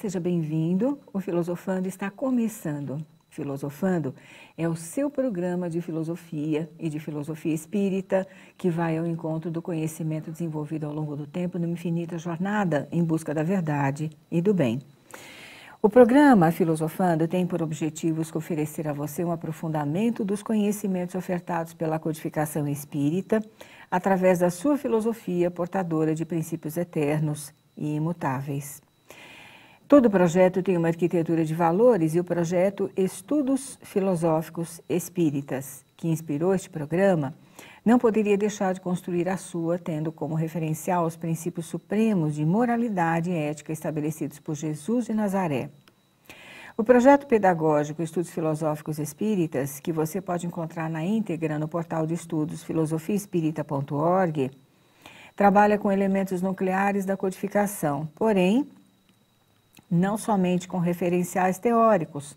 seja bem-vindo. O Filosofando está começando. Filosofando é o seu programa de filosofia e de filosofia espírita que vai ao encontro do conhecimento desenvolvido ao longo do tempo numa infinita jornada em busca da verdade e do bem. O programa Filosofando tem por objetivos oferecer a você um aprofundamento dos conhecimentos ofertados pela codificação espírita através da sua filosofia portadora de princípios eternos e imutáveis. Todo projeto tem uma arquitetura de valores e o projeto Estudos Filosóficos Espíritas, que inspirou este programa, não poderia deixar de construir a sua, tendo como referencial os princípios supremos de moralidade e ética estabelecidos por Jesus de Nazaré. O projeto pedagógico Estudos Filosóficos Espíritas, que você pode encontrar na íntegra no portal de estudos filosofiaespírita.org, trabalha com elementos nucleares da codificação, porém, não somente com referenciais teóricos,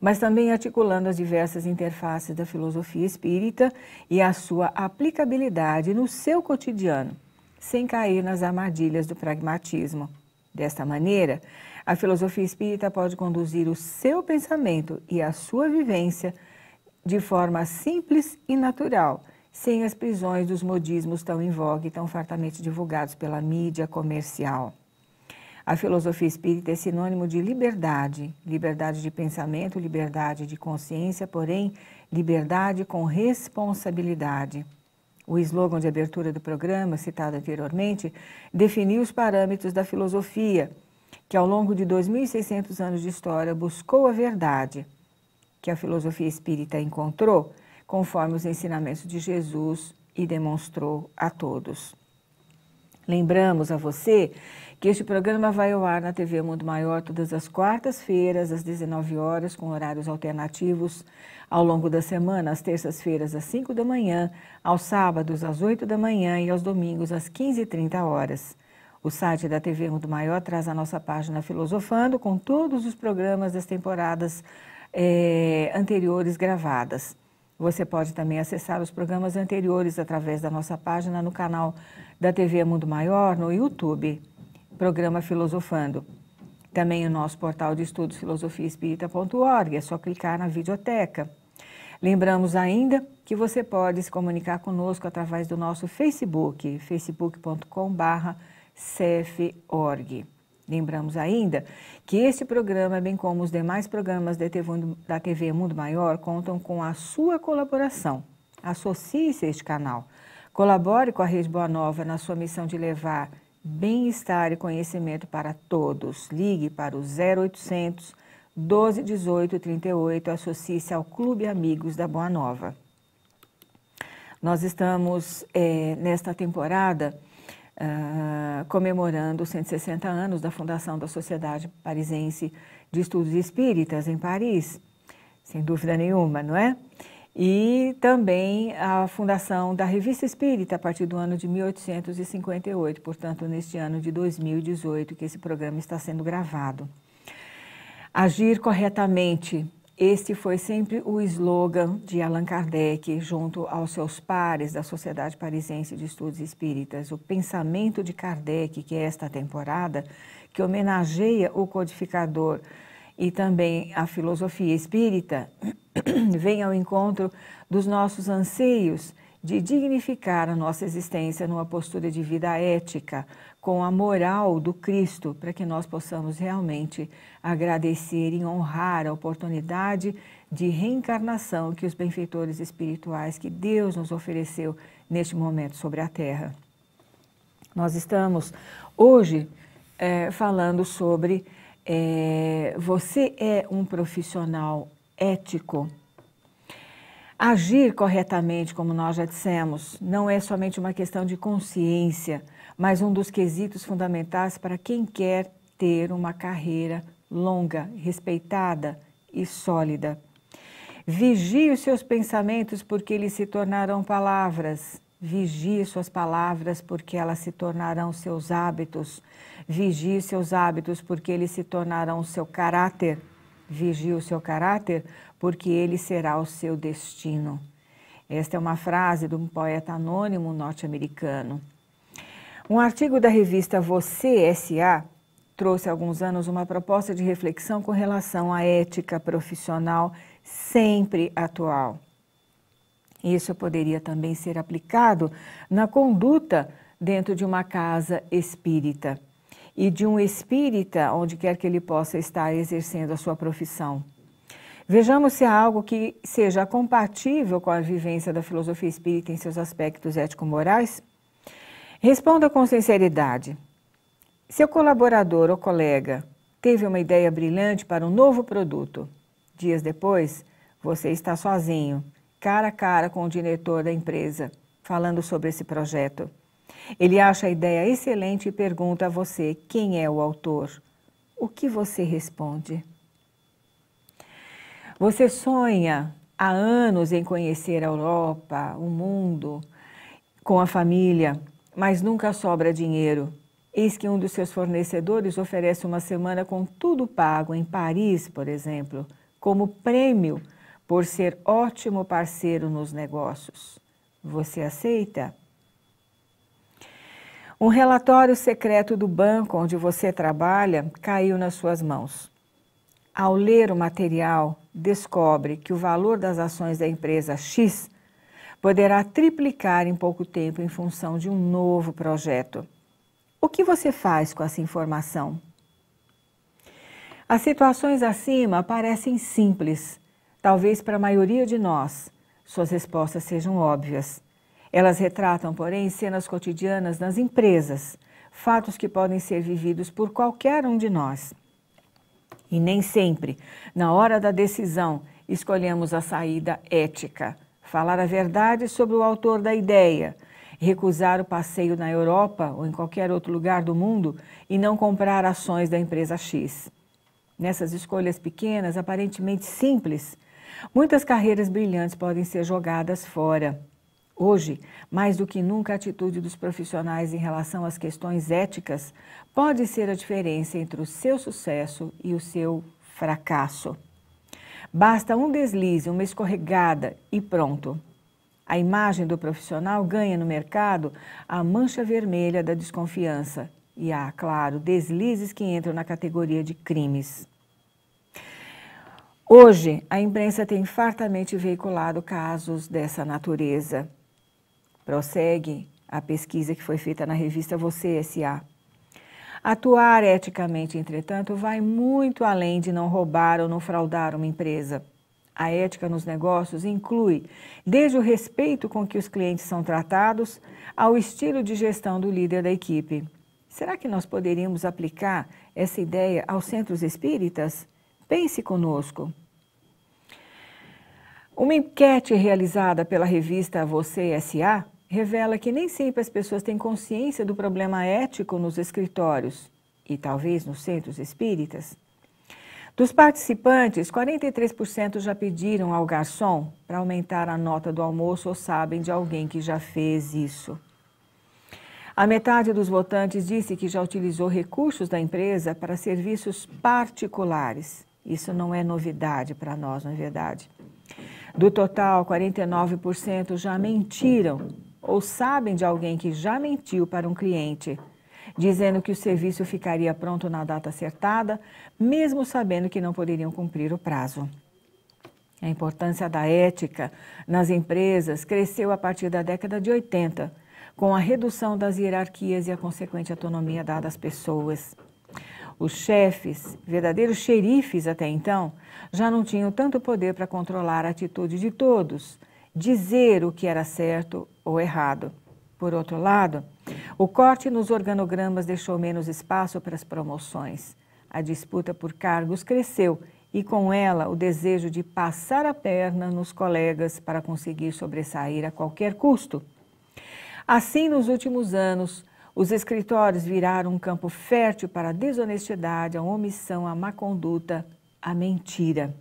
mas também articulando as diversas interfaces da filosofia espírita e a sua aplicabilidade no seu cotidiano, sem cair nas armadilhas do pragmatismo. Desta maneira, a filosofia espírita pode conduzir o seu pensamento e a sua vivência de forma simples e natural, sem as prisões dos modismos tão em vogue e tão fartamente divulgados pela mídia comercial. A filosofia espírita é sinônimo de liberdade, liberdade de pensamento, liberdade de consciência, porém, liberdade com responsabilidade. O slogan de abertura do programa, citado anteriormente, definiu os parâmetros da filosofia, que ao longo de 2.600 anos de história buscou a verdade, que a filosofia espírita encontrou conforme os ensinamentos de Jesus e demonstrou a todos. Lembramos a você que este programa vai ao ar na TV Mundo Maior todas as quartas-feiras, às 19 horas, com horários alternativos ao longo da semana, às terças-feiras, às 5 da manhã, aos sábados, às 8 da manhã e aos domingos, às 15h30 horas. O site da TV Mundo Maior traz a nossa página Filosofando com todos os programas das temporadas é, anteriores gravadas. Você pode também acessar os programas anteriores através da nossa página no canal da TV Mundo Maior no YouTube, programa Filosofando. Também o nosso portal de estudos filosofiaespírita.org, é só clicar na videoteca. Lembramos ainda que você pode se comunicar conosco através do nosso Facebook, facebook.com/cforg. Lembramos ainda que este programa, bem como os demais programas da TV Mundo Maior, contam com a sua colaboração. Associe-se a este canal. Colabore com a Rede Boa Nova na sua missão de levar bem-estar e conhecimento para todos. Ligue para o 0800 18 38. Associe-se ao Clube Amigos da Boa Nova. Nós estamos, é, nesta temporada, uh, comemorando os 160 anos da fundação da Sociedade Parisense de Estudos Espíritas em Paris, sem dúvida nenhuma, não é? E também a fundação da Revista Espírita a partir do ano de 1858, portanto, neste ano de 2018 que esse programa está sendo gravado. Agir corretamente este foi sempre o slogan de Allan Kardec, junto aos seus pares da Sociedade Parisense de Estudos Espíritas. O pensamento de Kardec, que é esta temporada, que homenageia o codificador e também a filosofia espírita, vem ao encontro dos nossos anseios de dignificar a nossa existência numa postura de vida ética, com a moral do Cristo, para que nós possamos realmente agradecer e honrar a oportunidade de reencarnação que os benfeitores espirituais que Deus nos ofereceu neste momento sobre a Terra. Nós estamos hoje é, falando sobre é, você é um profissional ético. Agir corretamente, como nós já dissemos, não é somente uma questão de consciência, mas um dos quesitos fundamentais para quem quer ter uma carreira longa, respeitada e sólida. Vigie os seus pensamentos, porque eles se tornarão palavras. Vigie suas palavras, porque elas se tornarão seus hábitos. Vigie seus hábitos, porque eles se tornarão seu caráter vigil o seu caráter, porque ele será o seu destino. Esta é uma frase de um poeta anônimo norte-americano. Um artigo da revista Você SA trouxe há alguns anos uma proposta de reflexão com relação à ética profissional sempre atual. Isso poderia também ser aplicado na conduta dentro de uma casa espírita e de um espírita, onde quer que ele possa estar exercendo a sua profissão. Vejamos se há algo que seja compatível com a vivência da filosofia espírita em seus aspectos ético-morais. Responda com sinceridade. Seu colaborador ou colega teve uma ideia brilhante para um novo produto. Dias depois, você está sozinho, cara a cara com o diretor da empresa, falando sobre esse projeto. Ele acha a ideia excelente e pergunta a você quem é o autor. O que você responde? Você sonha há anos em conhecer a Europa, o mundo, com a família, mas nunca sobra dinheiro. Eis que um dos seus fornecedores oferece uma semana com tudo pago em Paris, por exemplo, como prêmio por ser ótimo parceiro nos negócios. Você aceita? Um relatório secreto do banco onde você trabalha caiu nas suas mãos. Ao ler o material, descobre que o valor das ações da empresa X poderá triplicar em pouco tempo em função de um novo projeto. O que você faz com essa informação? As situações acima parecem simples, talvez para a maioria de nós. Suas respostas sejam óbvias. Elas retratam, porém, cenas cotidianas nas empresas, fatos que podem ser vividos por qualquer um de nós. E nem sempre, na hora da decisão, escolhemos a saída ética, falar a verdade sobre o autor da ideia, recusar o passeio na Europa ou em qualquer outro lugar do mundo e não comprar ações da empresa X. Nessas escolhas pequenas, aparentemente simples, muitas carreiras brilhantes podem ser jogadas fora. Hoje, mais do que nunca, a atitude dos profissionais em relação às questões éticas pode ser a diferença entre o seu sucesso e o seu fracasso. Basta um deslize, uma escorregada e pronto. A imagem do profissional ganha no mercado a mancha vermelha da desconfiança e há, claro, deslizes que entram na categoria de crimes. Hoje, a imprensa tem fartamente veiculado casos dessa natureza. Prossegue a pesquisa que foi feita na revista Você SA. Atuar eticamente, entretanto, vai muito além de não roubar ou não fraudar uma empresa. A ética nos negócios inclui desde o respeito com que os clientes são tratados ao estilo de gestão do líder da equipe. Será que nós poderíamos aplicar essa ideia aos centros espíritas? Pense conosco. Uma enquete realizada pela revista Você SA revela que nem sempre as pessoas têm consciência do problema ético nos escritórios e talvez nos centros espíritas. Dos participantes, 43% já pediram ao garçom para aumentar a nota do almoço ou sabem de alguém que já fez isso. A metade dos votantes disse que já utilizou recursos da empresa para serviços particulares. Isso não é novidade para nós, não é verdade? Do total, 49% já mentiram ou sabem de alguém que já mentiu para um cliente, dizendo que o serviço ficaria pronto na data acertada, mesmo sabendo que não poderiam cumprir o prazo. A importância da ética nas empresas cresceu a partir da década de 80, com a redução das hierarquias e a consequente autonomia dada às pessoas. Os chefes, verdadeiros xerifes até então, já não tinham tanto poder para controlar a atitude de todos, dizer o que era certo ou errado. Por outro lado, o corte nos organogramas deixou menos espaço para as promoções. A disputa por cargos cresceu e, com ela, o desejo de passar a perna nos colegas para conseguir sobressair a qualquer custo. Assim, nos últimos anos, os escritórios viraram um campo fértil para a desonestidade, a omissão, a má conduta, a mentira.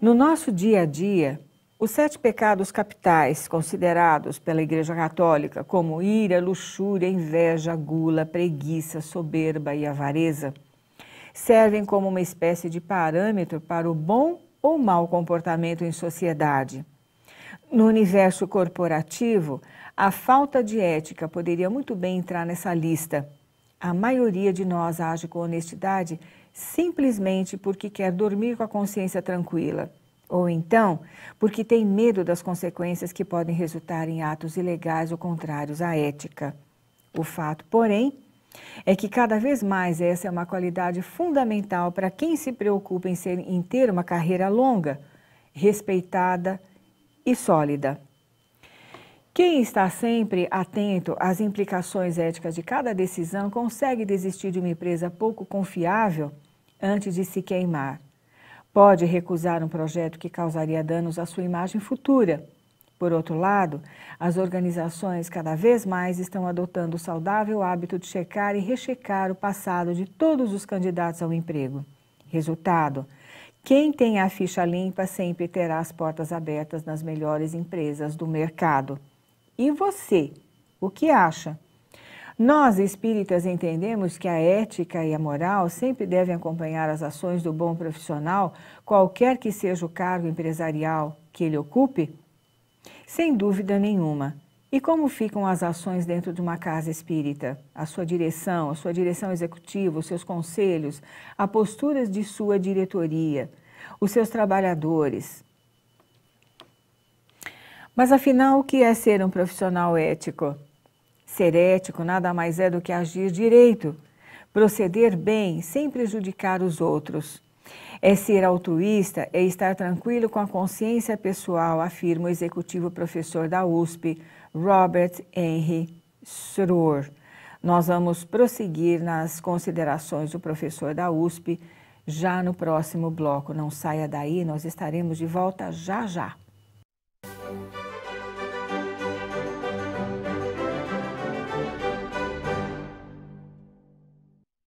No nosso dia a dia, os sete pecados capitais, considerados pela Igreja Católica como ira, luxúria, inveja, gula, preguiça, soberba e avareza, servem como uma espécie de parâmetro para o bom ou mau comportamento em sociedade. No universo corporativo, a falta de ética poderia muito bem entrar nessa lista. A maioria de nós age com honestidade simplesmente porque quer dormir com a consciência tranquila. Ou então, porque tem medo das consequências que podem resultar em atos ilegais ou contrários à ética. O fato, porém, é que cada vez mais essa é uma qualidade fundamental para quem se preocupa em, ser, em ter uma carreira longa, respeitada e sólida. Quem está sempre atento às implicações éticas de cada decisão consegue desistir de uma empresa pouco confiável antes de se queimar pode recusar um projeto que causaria danos à sua imagem futura. Por outro lado, as organizações cada vez mais estão adotando o saudável hábito de checar e rechecar o passado de todos os candidatos ao emprego. Resultado: quem tem a ficha limpa sempre terá as portas abertas nas melhores empresas do mercado. E você, o que acha? Nós, espíritas, entendemos que a ética e a moral sempre devem acompanhar as ações do bom profissional, qualquer que seja o cargo empresarial que ele ocupe? Sem dúvida nenhuma. E como ficam as ações dentro de uma casa espírita? A sua direção, a sua direção executiva, os seus conselhos, a posturas de sua diretoria, os seus trabalhadores. Mas afinal, o que é ser um profissional ético? Ser ético nada mais é do que agir direito, proceder bem sem prejudicar os outros. É ser altruísta, é estar tranquilo com a consciência pessoal, afirma o executivo professor da USP, Robert Henry Sroor. Nós vamos prosseguir nas considerações do professor da USP já no próximo bloco. Não saia daí, nós estaremos de volta já já.